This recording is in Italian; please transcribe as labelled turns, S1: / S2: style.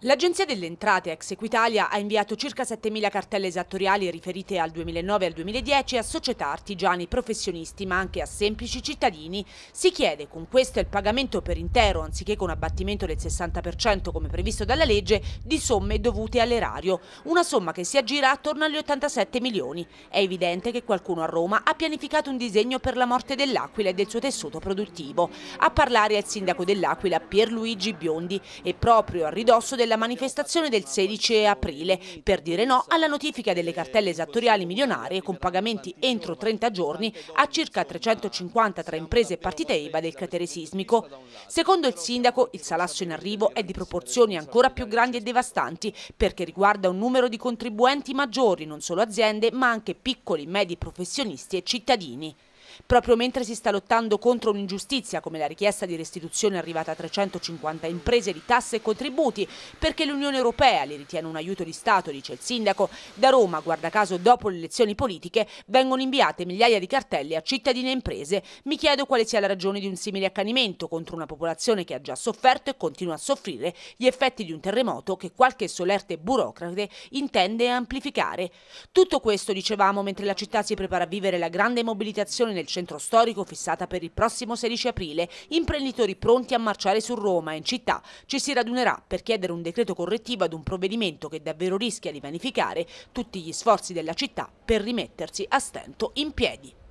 S1: L'Agenzia delle Entrate, ex Equitalia, ha inviato circa 7.000 cartelle esattoriali riferite al 2009 e al 2010 a società, artigiani, professionisti, ma anche a semplici cittadini. Si chiede con questo il pagamento per intero, anziché con abbattimento del 60% come previsto dalla legge, di somme dovute all'erario. Una somma che si aggira attorno agli 87 milioni. È evidente che qualcuno a Roma ha pianificato un disegno per la morte dell'Aquila e del suo tessuto produttivo. A parlare è il sindaco dell'Aquila Pierluigi Biondi e proprio a ridosso del della manifestazione del 16 aprile per dire no alla notifica delle cartelle esattoriali milionarie con pagamenti entro 30 giorni a circa 350 tra imprese e partite IVA del cratere sismico. Secondo il sindaco il salasso in arrivo è di proporzioni ancora più grandi e devastanti perché riguarda un numero di contribuenti maggiori, non solo aziende ma anche piccoli, medi professionisti e cittadini. Proprio mentre si sta lottando contro un'ingiustizia come la richiesta di restituzione arrivata a 350 imprese di tasse e contributi perché l'Unione Europea li ritiene un aiuto di Stato, dice il sindaco, da Roma, guarda caso dopo le elezioni politiche, vengono inviate migliaia di cartelle a cittadini e imprese. Mi chiedo quale sia la ragione di un simile accanimento contro una popolazione che ha già sofferto e continua a soffrire gli effetti di un terremoto che qualche solerte burocrate intende amplificare. Tutto questo, dicevamo, mentre la città si prepara a vivere la grande mobilitazione nel del centro storico fissata per il prossimo 16 aprile, imprenditori pronti a marciare su Roma in città ci si radunerà per chiedere un decreto correttivo ad un provvedimento che davvero rischia di vanificare tutti gli sforzi della città per rimettersi a stento in piedi.